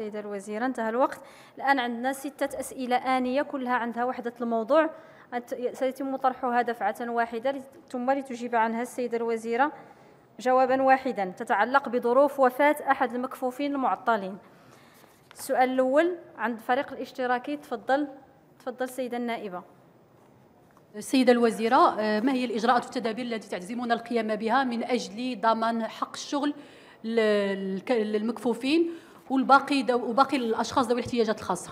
السيدة الوزيرة انتهى الوقت الآن عندنا ستة أسئلة آنية كلها عندها وحدة الموضوع سيتم طرحها دفعة واحدة ثم لتجيب عنها السيدة الوزيرة جوابا واحدا تتعلق بظروف وفاة أحد المكفوفين المعطلين السؤال الأول عند فريق الاشتراكي تفضل تفضل السيدة النائبة السيدة الوزيرة آه، ما هي الإجراءات والتدابير التي تعزمون القيام بها من أجل ضمان حق الشغل للمكفوفين والباقي دو وباقي الاشخاص ذوي الاحتياجات الخاصه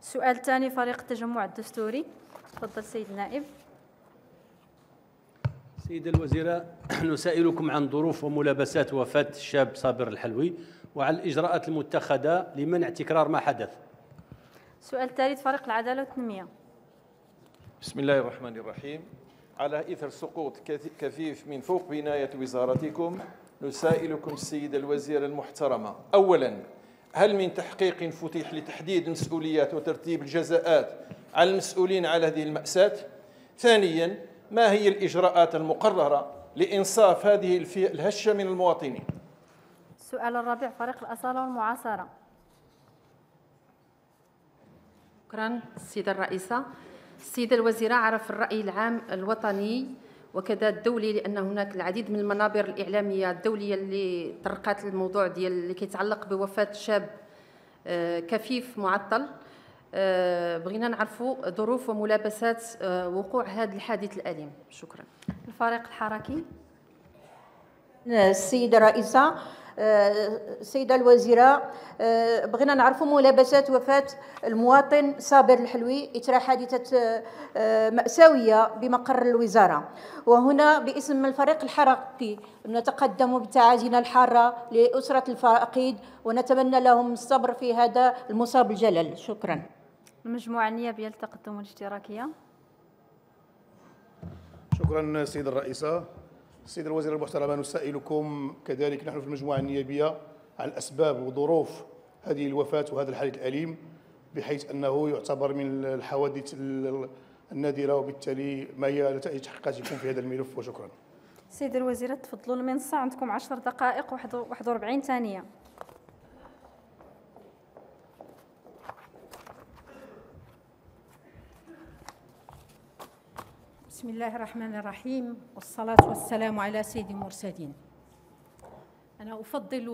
السؤال الثاني فريق التجمع الدستوري تفضل سيد النائب سيدة الوزيرة نسائلكم عن ظروف وملابسات وفاة الشاب صابر الحلوي وعن الإجراءات المتخذة لمنع تكرار ما حدث سؤال ثالث فريق العدالة والتنمية بسم الله الرحمن الرحيم على إثر سقوط كثيف من فوق بناية وزارتكم نسائلكم السيدة الوزيرة المحترمة أولا هل من تحقيق فتح لتحديد مسؤوليات وترتيب الجزاءات على المسؤولين على هذه المأساة؟ ثانيا ما هي الإجراءات المقررة لإنصاف هذه الهشة من المواطنين؟ السؤال الرابع فريق الأصالة والمعاصرة شكرا السيدة الرئيسة السيدة الوزيرة عرف الرأي العام الوطني وكذا الدولي لان هناك العديد من المنابر الاعلاميه الدوليه اللي طرقت الموضوع ديال اللي كيتعلق بوفاه شاب آه، كفيف معطل آه، بغينا نعرفوا ظروف وملابسات آه، وقوع هذا الحادث الاليم شكرا الفريق الحركي السيده رئيسه السيده آه، الوزيره آه، بغينا نعرفوا ملابسات وفاه المواطن صابر الحلوي اثر حادثه آه، ماساويه بمقر الوزاره وهنا باسم الفريق الحرقي نتقدم بتعازينا الحاره لاسره الفاقد ونتمنى لهم الصبر في هذا المصاب الجلل شكرا المجموعه النيابيه للتقدم والاشتراكيه شكرا سيد الرئيسه السيد الوزير المحترم نسائلكم كذلك نحن في المجموعة النيابية عن أسباب وظروف هذه الوفاة وهذا الحادث الأليم بحيث أنه يعتبر من الحوادث النادرة وبالتالي ما هي نتائج تحقيقاتكم في هذا الملف وشكرا سيد الوزير تفضلوا المنصة عندكم 10 دقائق و41 ثانية بسم الله الرحمن الرحيم والصلاة والسلام على سيد المرسلين أنا أفضل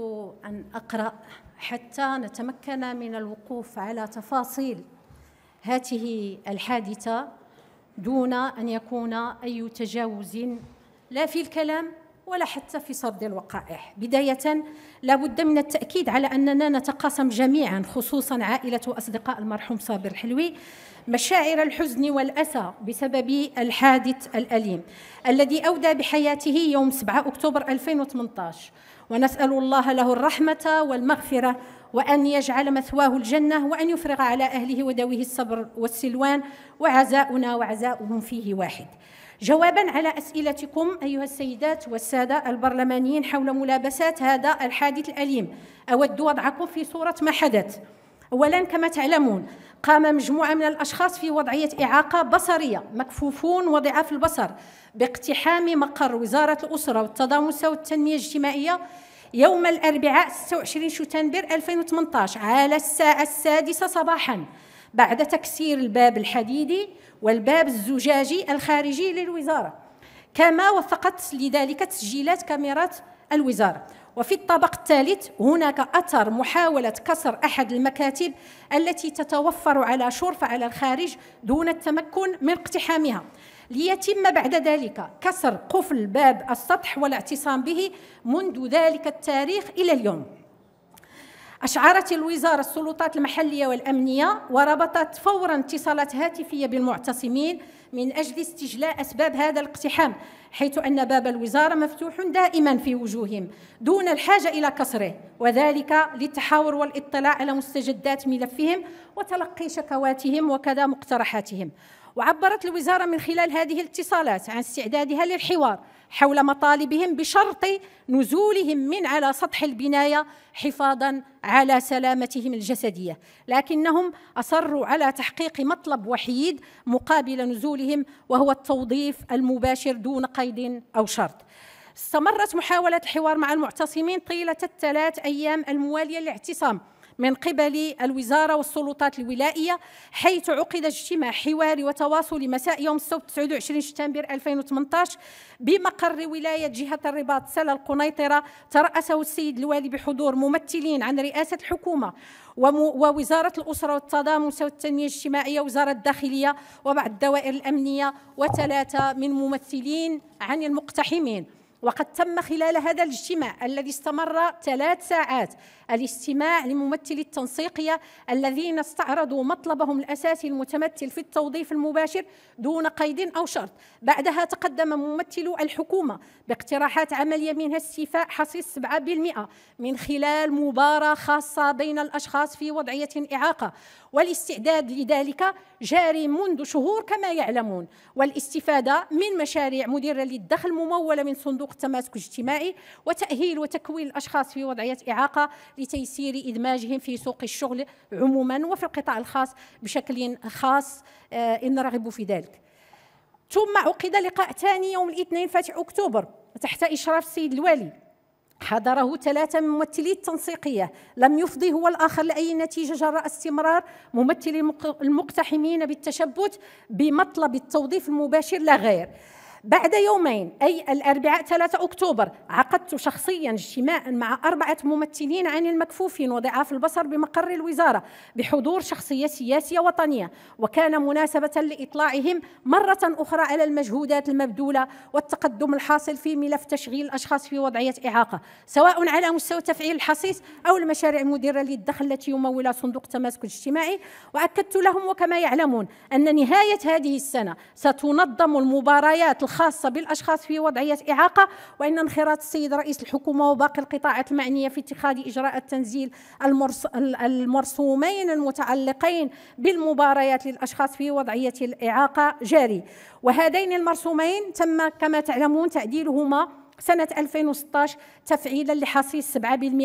أن أقرأ حتى نتمكن من الوقوف على تفاصيل هذه الحادثة دون أن يكون أي تجاوز لا في الكلام ولا حتى في سرد الوقائح بداية لابد من التأكيد على أننا نتقاسم جميعا خصوصا عائلة وأصدقاء المرحوم صابر الحلوي مشاعر الحزن والأسى بسبب الحادث الأليم الذي أودى بحياته يوم 7 أكتوبر 2018 ونسأل الله له الرحمة والمغفرة وأن يجعل مثواه الجنة وأن يفرغ على أهله وذويه الصبر والسلوان وعزاؤنا وعزاؤهم فيه واحد جوابا على اسئلتكم ايها السيدات والساده البرلمانيين حول ملابسات هذا الحادث الاليم اود وضعكم في صوره ما حدث اولا كما تعلمون قام مجموعه من الاشخاص في وضعيه اعاقه بصريه مكفوفون وضعاف البصر باقتحام مقر وزاره الاسره والتضامن والتنميه الاجتماعيه يوم الاربعاء 26 شتنبر 2018 على الساعه السادسه صباحا بعد تكسير الباب الحديدي والباب الزجاجي الخارجي للوزارة كما وثقت لذلك تسجيلات كاميرات الوزارة وفي الطبق الثالث هناك أثر محاولة كسر أحد المكاتب التي تتوفر على شرفة على الخارج دون التمكن من اقتحامها ليتم بعد ذلك كسر قفل باب السطح والاعتصام به منذ ذلك التاريخ إلى اليوم أشعرت الوزارة السلطات المحلية والأمنية وربطت فورا اتصالات هاتفية بالمعتصمين من أجل استجلاء أسباب هذا الاقتحام حيث أن باب الوزارة مفتوح دائما في وجوههم دون الحاجة إلى كسره وذلك للتحاور والاطلاع على مستجدات ملفهم وتلقي شكواتهم وكذا مقترحاتهم وعبرت الوزارة من خلال هذه الاتصالات عن استعدادها للحوار حول مطالبهم بشرط نزولهم من على سطح البناية حفاظا على سلامتهم الجسدية لكنهم أصروا على تحقيق مطلب وحيد مقابل نزولهم وهو التوظيف المباشر دون قيد أو شرط استمرت محاولة الحوار مع المعتصمين طيلة الثلاث أيام الموالية للاعتصام من قبل الوزارة والسلطات الولائية حيث عقد اجتماع حواري وتواصلي مساء يوم السبت 29 شتنبر 2018 بمقر ولاية جهة الرباط سلا القنيطرة ترأسه السيد الوالي بحضور ممثلين عن رئاسة الحكومة ووزارة الأسرة والتضامن والتنمية الاجتماعية وزارة الداخلية وبعض الدوائر الأمنية وثلاثة من ممثلين عن المقتحمين وقد تم خلال هذا الاجتماع الذي استمر ثلاث ساعات الاستماع لممثلي التنسيقية الذين استعرضوا مطلبهم الأساسي المتمثل في التوظيف المباشر دون قيد أو شرط بعدها تقدم ممثل الحكومة باقتراحات عملية منها استيفاء حصيص 7% من خلال مباراة خاصة بين الأشخاص في وضعية إعاقة والاستعداد لذلك جاري منذ شهور كما يعلمون والاستفادة من مشاريع مديرة للدخل ممولة من صندوق التماسك الاجتماعي وتأهيل وتكوين الأشخاص في وضعية إعاقة لتيسير إدماجهم في سوق الشغل عموما وفي القطاع الخاص بشكل خاص آه، إن رغبوا في ذلك ثم عقد لقاء ثاني يوم الاثنين فاتح أكتوبر تحت إشراف السيد الوالي حضره ثلاثة من ممثلي التنسيقية لم يفضي هو الآخر لأي نتيجة جراء استمرار ممثلي المقتحمين بالتشبث بمطلب التوظيف المباشر لا غير بعد يومين أي الأربعاء 3 أكتوبر عقدت شخصيا اجتماعا مع أربعة ممثلين عن المكفوفين وضعاف البصر بمقر الوزارة بحضور شخصية سياسية وطنية وكان مناسبة لإطلاعهم مرة أخرى على المجهودات المبذولة والتقدم الحاصل في ملف تشغيل الأشخاص في وضعية إعاقة سواء على مستوى تفعيل الحصيص أو المشاريع المديرة للدخل التي يمولها صندوق التماسك الاجتماعي وأكدت لهم وكما يعلمون أن نهاية هذه السنة ستنظم المباريات خاصة بالأشخاص في وضعية إعاقة وإن انخراط السيد رئيس الحكومة وباقي القطاعات المعنية في اتخاذ إجراءات تنزيل المرسومين المتعلقين بالمباريات للأشخاص في وضعية الإعاقة جاري وهذين المرسومين تم كما تعلمون تعديلهما سنة 2016 تفعيلا لحصيل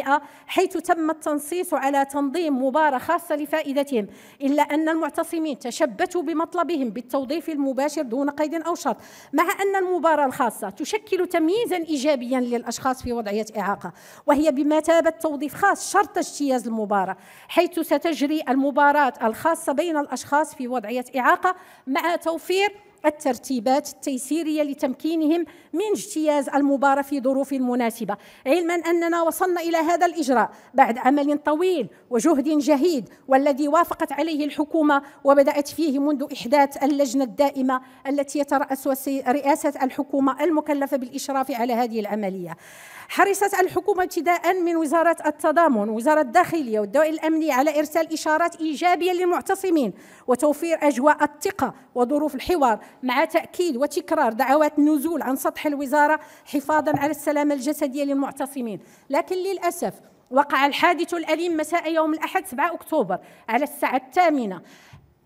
7% حيث تم التنصيص على تنظيم مباراة خاصة لفائدتهم إلا أن المعتصمين تشبتوا بمطلبهم بالتوظيف المباشر دون قيد أو شرط مع أن المباراة الخاصة تشكل تمييزا إيجابيا للأشخاص في وضعية إعاقة وهي بمثابة توظيف خاص شرط اجتياز المباراة حيث ستجري المباراة الخاصة بين الأشخاص في وضعية إعاقة مع توفير الترتيبات التيسيرية لتمكينهم من اجتياز المباراة في ظروف مناسبة علما أننا وصلنا إلى هذا الإجراء بعد عمل طويل وجهد جهيد والذي وافقت عليه الحكومة وبدأت فيه منذ إحداث اللجنة الدائمة التي يترأس رئاسة الحكومة المكلفة بالإشراف على هذه العملية حرصت الحكومة ابتداء من وزارة التضامن وزارة الداخلية والدوائر الأمني على إرسال إشارات إيجابية للمعتصمين وتوفير أجواء الثقة وظروف الحوار مع تأكيد وتكرار دعوات النزول عن سطح الوزارة حفاظا على السلامة الجسدية للمعتصمين لكن للأسف وقع الحادث الأليم مساء يوم الأحد 7 أكتوبر على الساعة الثامنة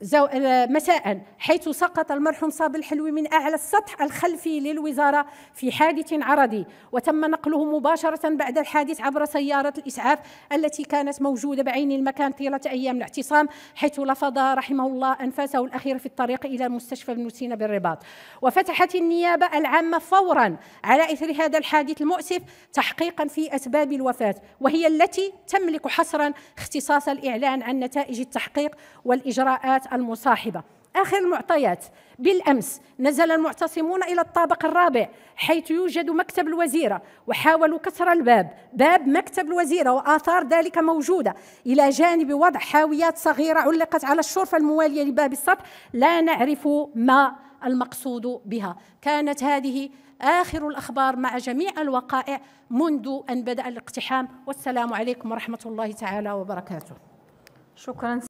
زو... آه، مساء حيث سقط المرحوم صاد الحلوي من أعلى السطح الخلفي للوزارة في حادث عرضي وتم نقله مباشرة بعد الحادث عبر سيارة الإسعاف التي كانت موجودة بعين المكان طيلة أيام الاعتصام حيث لفظ رحمه الله أنفاسه الأخيرة في الطريق إلى مستشفى ابن سينا بالرباط وفتحت النيابة العامة فورا على إثر هذا الحادث المؤسف تحقيقا في أسباب الوفاة وهي التي تملك حصرا اختصاص الإعلان عن نتائج التحقيق والإجراءات المصاحبة آخر المعطيات بالأمس نزل المعتصمون إلى الطابق الرابع حيث يوجد مكتب الوزيرة وحاولوا كسر الباب باب مكتب الوزيرة وآثار ذلك موجودة إلى جانب وضع حاويات صغيرة علقت على الشرفة الموالية لباب السطح لا نعرف ما المقصود بها كانت هذه آخر الأخبار مع جميع الوقائع منذ أن بدأ الاقتحام والسلام عليكم ورحمة الله تعالى وبركاته شكرا